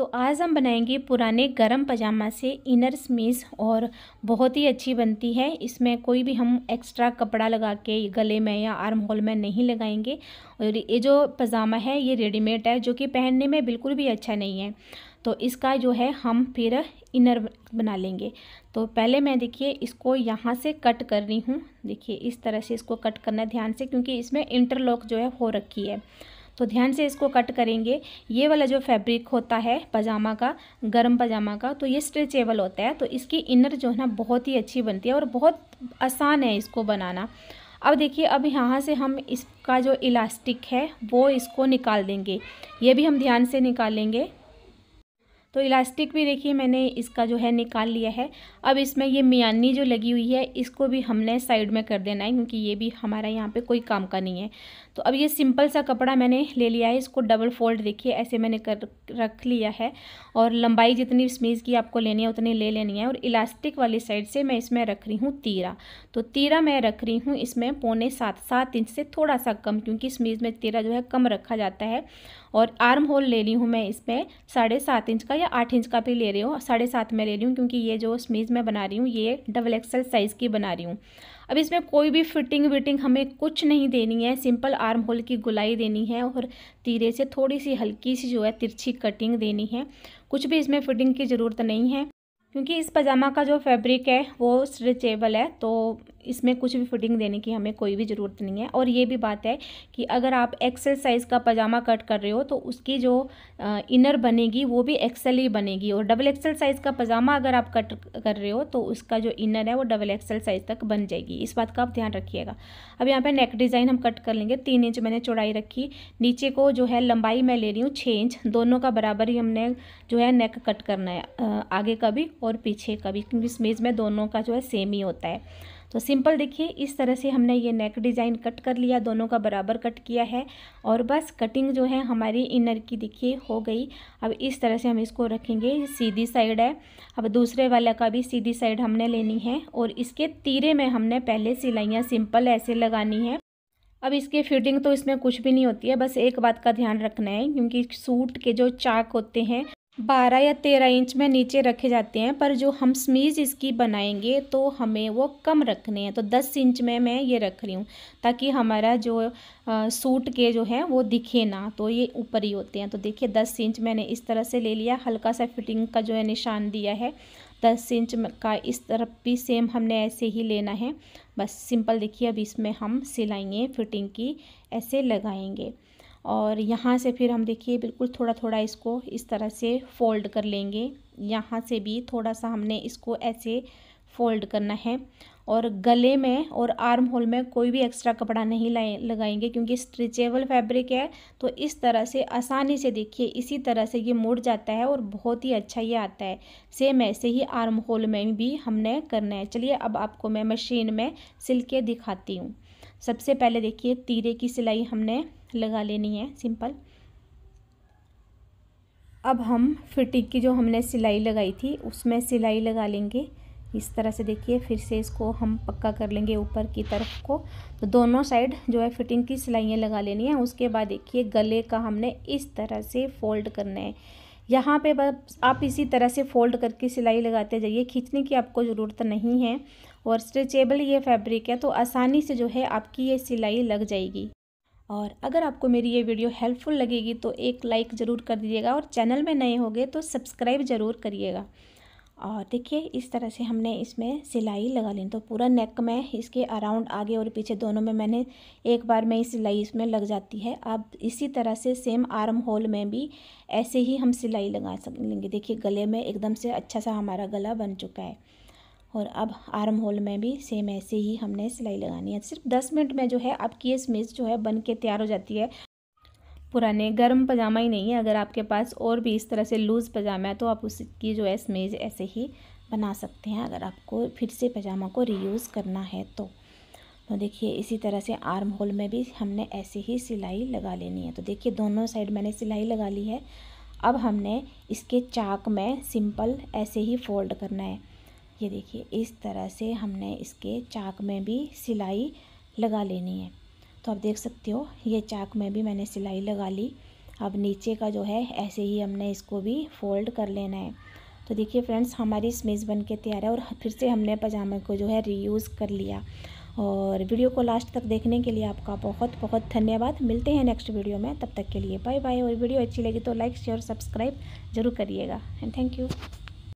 तो आज हम बनाएंगे पुराने गरम पजामा से इनर स्मीज और बहुत ही अच्छी बनती है इसमें कोई भी हम एक्स्ट्रा कपड़ा लगा के गले में या आर्म होल में नहीं लगाएंगे और ये जो पजामा है ये रेडीमेड है जो कि पहनने में बिल्कुल भी अच्छा नहीं है तो इसका जो है हम फिर इनर बना लेंगे तो पहले मैं देखिए इसको यहाँ से कट कर रही हूँ देखिए इस तरह से इसको कट करना ध्यान से क्योंकि इसमें इंटरलॉक जो है हो रखी है तो ध्यान से इसको कट करेंगे ये वाला जो फैब्रिक होता है पजामा का गर्म पजामा का तो ये स्ट्रेचेबल होता है तो इसकी इनर जो है ना बहुत ही अच्छी बनती है और बहुत आसान है इसको बनाना अब देखिए अब यहाँ से हम इसका जो इलास्टिक है वो इसको निकाल देंगे ये भी हम ध्यान से निकालेंगे तो इलास्टिक भी देखिए मैंने इसका जो है निकाल लिया है अब इसमें ये मियानी जो लगी हुई है इसको भी हमने साइड में कर देना है क्योंकि ये भी हमारा यहाँ पे कोई काम का नहीं है तो अब ये सिंपल सा कपड़ा मैंने ले लिया है इसको डबल फोल्ड देखिए ऐसे मैंने कर रख लिया है और लंबाई जितनी स्मीज़ की आपको लेनी है उतनी ले लेनी है और इलास्टिक वाली साइड से मैं इसमें रख रही हूँ तीरा तो तीरा मैं रख रही हूँ इसमें पौने सात सात इंच से थोड़ा सा कम क्योंकि स्मीज़ में तीरा जो है कम रखा जाता है और आर्म होल ले रही हूँ मैं इसमें साढ़े सात इंच का या आठ इंच का भी ले रही हो साढ़े सात में ले रही हूँ क्योंकि ये जो स्मीज़ मैं बना रही हूँ ये डबल एक्सल साइज़ की बना रही हूँ अब इसमें कोई भी फिटिंग विटिंग हमें कुछ नहीं देनी है सिंपल आर्म होल की गुलाई देनी है और तीरे से थोड़ी सी हल्की सी जो है तिरछी कटिंग देनी है कुछ भी इसमें फिटिंग की ज़रूरत नहीं है क्योंकि इस पजामा का जो फैब्रिक है वो स्ट्रेचेबल है तो इसमें कुछ भी फिटिंग देने की हमें कोई भी ज़रूरत नहीं है और ये भी बात है कि अगर आप एक्सेल साइज़ का पजामा कट कर रहे हो तो उसकी जो इनर बनेगी वो भी एक्सेल ही बनेगी और डबल एक्सेल साइज़ का पजामा अगर आप कट कर रहे हो तो उसका जो इनर है वो डबल एक्सेल साइज़ तक बन जाएगी इस बात का आप ध्यान रखिएगा अब यहाँ पर नेक डिज़ाइन हम कट कर लेंगे तीन इंच मैंने चौड़ाई रखी नीचे को जो है लंबाई मैं ले रही हूँ छः इंच दोनों का बराबर ही हमने जो है नेक कट करना है आगे का भी और पीछे का भी क्योंकि स्मेज में दोनों का जो है सेम ही होता है तो सिंपल देखिए इस तरह से हमने ये नेक डिज़ाइन कट कर लिया दोनों का बराबर कट किया है और बस कटिंग जो है हमारी इनर की देखिए हो गई अब इस तरह से हम इसको रखेंगे सीधी साइड है अब दूसरे वाला का भी सीधी साइड हमने लेनी है और इसके तीरे में हमने पहले सिलाइयाँ सिंपल ऐसे लगानी है अब इसकी फिटिंग तो इसमें कुछ भी नहीं होती है बस एक बात का ध्यान रखना है क्योंकि सूट के जो चाक होते हैं बारह या तेरह इंच में नीचे रखे जाते हैं पर जो हम स्मीज़ इसकी बनाएंगे तो हमें वो कम रखने हैं तो दस इंच में मैं ये रख रही हूँ ताकि हमारा जो आ, सूट के जो है वो दिखे ना तो ये ऊपर ही होते हैं तो देखिए दस इंच मैंने इस तरह से ले लिया हल्का सा फिटिंग का जो है निशान दिया है दस इंच का इस तरफ भी सेम हमने ऐसे ही लेना है बस सिंपल देखिए अब इसमें हम सिलाएंगे फिटिंग की ऐसे लगाएंगे और यहाँ से फिर हम देखिए बिल्कुल थोड़ा थोड़ा इसको इस तरह से फोल्ड कर लेंगे यहाँ से भी थोड़ा सा हमने इसको ऐसे फोल्ड करना है और गले में और आर्म होल में कोई भी एक्स्ट्रा कपड़ा नहीं लगाएंगे क्योंकि स्ट्रेचेबल फैब्रिक है तो इस तरह से आसानी से देखिए इसी तरह से ये मुड़ जाता है और बहुत ही अच्छा ये आता है सेम ऐसे ही आर्म होल में भी हमने करना है चलिए अब आपको मैं मशीन में सिल के दिखाती हूँ सबसे पहले देखिए तीरे की सिलाई हमने लगा लेनी है सिंपल अब हम फिटिंग की जो हमने सिलाई लगाई थी उसमें सिलाई लगा लेंगे इस तरह से देखिए फिर से इसको हम पक्का कर लेंगे ऊपर की तरफ को तो दोनों साइड जो है फिटिंग की सिलाइयाँ लगा लेनी है उसके बाद देखिए गले का हमने इस तरह से फोल्ड करना है यहाँ पे बस आप इसी तरह से फोल्ड करके सिलाई लगाते जाइए खींचने की आपको ज़रूरत नहीं है और स्ट्रेचेबल ये फैब्रिक है तो आसानी से जो है आपकी ये सिलाई लग जाएगी और अगर आपको मेरी ये वीडियो हेल्पफुल लगेगी तो एक लाइक ज़रूर कर दीजिएगा और चैनल में नए होंगे तो सब्सक्राइब ज़रूर करिएगा और देखिए इस तरह से हमने इसमें सिलाई लगा ली तो पूरा नेक में इसके अराउंड आगे और पीछे दोनों में मैंने एक बार में ही सिलाई इसमें लग जाती है आप इसी तरह से सेम आर्म होल में भी ऐसे ही हम सिलाई लगा सक लेंगे देखिए गले में एकदम से अच्छा सा हमारा गला बन चुका है और अब आर्म होल में भी सेम ऐसे ही हमने सिलाई लगानी है तो सिर्फ दस मिनट में जो है आपकी ये स्मिज जो है बन के तैयार हो जाती है पुराने गर्म पजामा ही नहीं है अगर आपके पास और भी इस तरह से लूज़ पजामा है तो आप उसकी जो है स्मेज ऐसे ही बना सकते हैं अगर आपको फिर से पजामा को रीयूज़ करना है तो तो देखिए इसी तरह से आर्म होल में भी हमने ऐसे ही सिलाई लगा लेनी है तो देखिए दोनों साइड मैंने सिलाई लगा ली है अब हमने इसके चाक में सिंपल ऐसे ही फोल्ड करना है ये देखिए इस तरह से हमने इसके चाक में भी सिलाई लगा लेनी है तो आप देख सकते हो ये चाक में भी मैंने सिलाई लगा ली अब नीचे का जो है ऐसे ही हमने इसको भी फोल्ड कर लेना है तो देखिए फ्रेंड्स हमारी स्मेज बन के तैयार है और फिर से हमने पजामे को जो है रीयूज़ कर लिया और वीडियो को लास्ट तक देखने के लिए आपका बहुत बहुत धन्यवाद मिलते हैं नेक्स्ट वीडियो में तब तक के लिए बाय बाय और वीडियो अच्छी लगी तो लाइक शेयर सब्सक्राइब जरूर करिएगा एंड थैंक यू